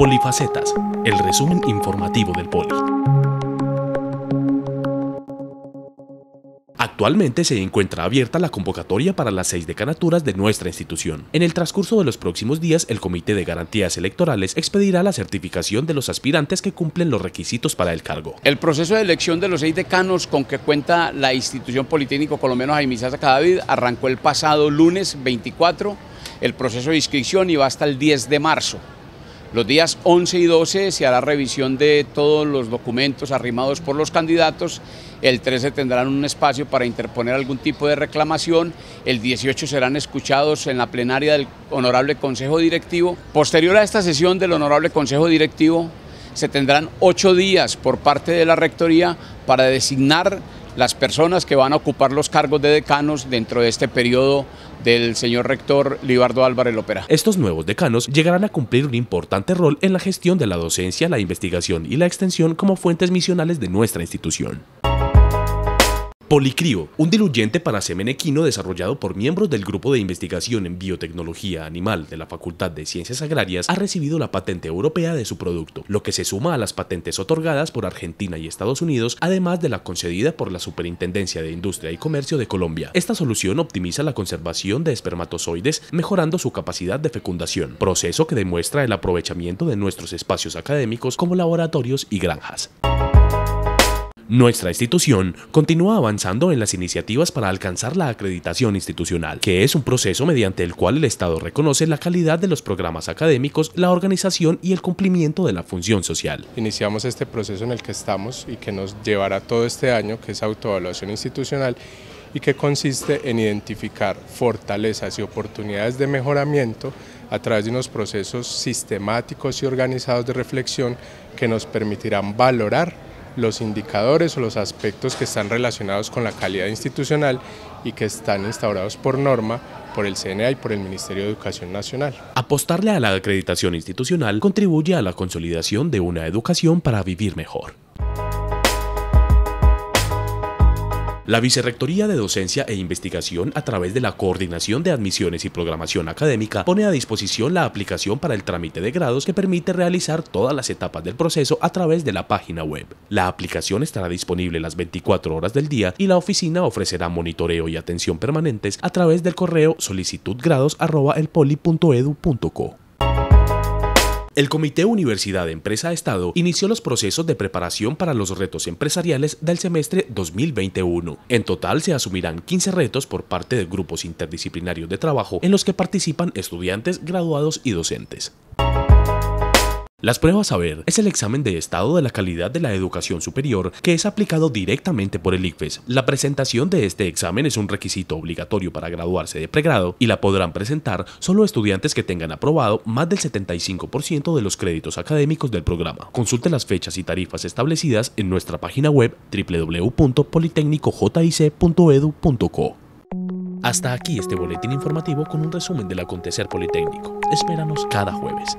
Polifacetas, el resumen informativo del Poli. Actualmente se encuentra abierta la convocatoria para las seis decanaturas de nuestra institución. En el transcurso de los próximos días, el Comité de Garantías Electorales expedirá la certificación de los aspirantes que cumplen los requisitos para el cargo. El proceso de elección de los seis decanos con que cuenta la institución Politécnico Colombiano Jaime Isaza Cadavid arrancó el pasado lunes 24 el proceso de inscripción iba hasta el 10 de marzo. Los días 11 y 12 se hará revisión de todos los documentos arrimados por los candidatos. El 13 tendrán un espacio para interponer algún tipo de reclamación. El 18 serán escuchados en la plenaria del Honorable Consejo Directivo. Posterior a esta sesión del Honorable Consejo Directivo, se tendrán ocho días por parte de la Rectoría para designar las personas que van a ocupar los cargos de decanos dentro de este periodo del señor rector Libardo Álvarez Lopera. Estos nuevos decanos llegarán a cumplir un importante rol en la gestión de la docencia, la investigación y la extensión como fuentes misionales de nuestra institución. Policrio, un diluyente para semen equino desarrollado por miembros del Grupo de Investigación en Biotecnología Animal de la Facultad de Ciencias Agrarias, ha recibido la patente europea de su producto, lo que se suma a las patentes otorgadas por Argentina y Estados Unidos, además de la concedida por la Superintendencia de Industria y Comercio de Colombia. Esta solución optimiza la conservación de espermatozoides, mejorando su capacidad de fecundación, proceso que demuestra el aprovechamiento de nuestros espacios académicos como laboratorios y granjas. Nuestra institución continúa avanzando en las iniciativas para alcanzar la acreditación institucional, que es un proceso mediante el cual el Estado reconoce la calidad de los programas académicos, la organización y el cumplimiento de la función social. Iniciamos este proceso en el que estamos y que nos llevará todo este año, que es autoevaluación institucional y que consiste en identificar fortalezas y oportunidades de mejoramiento a través de unos procesos sistemáticos y organizados de reflexión que nos permitirán valorar los indicadores o los aspectos que están relacionados con la calidad institucional y que están instaurados por norma por el CNA y por el Ministerio de Educación Nacional. Apostarle a la acreditación institucional contribuye a la consolidación de una educación para vivir mejor. La Vicerrectoría de Docencia e Investigación, a través de la Coordinación de Admisiones y Programación Académica, pone a disposición la aplicación para el trámite de grados que permite realizar todas las etapas del proceso a través de la página web. La aplicación estará disponible las 24 horas del día y la oficina ofrecerá monitoreo y atención permanentes a través del correo solicitudgrados.elpoli.edu.co. El Comité Universidad Empresa-Estado inició los procesos de preparación para los retos empresariales del semestre 2021. En total se asumirán 15 retos por parte de grupos interdisciplinarios de trabajo en los que participan estudiantes, graduados y docentes. Las pruebas ver es el examen de estado de la calidad de la educación superior que es aplicado directamente por el ICFES. La presentación de este examen es un requisito obligatorio para graduarse de pregrado y la podrán presentar solo estudiantes que tengan aprobado más del 75% de los créditos académicos del programa. Consulte las fechas y tarifas establecidas en nuestra página web www.politecnicojic.edu.co. Hasta aquí este boletín informativo con un resumen del acontecer politécnico. Espéranos cada jueves.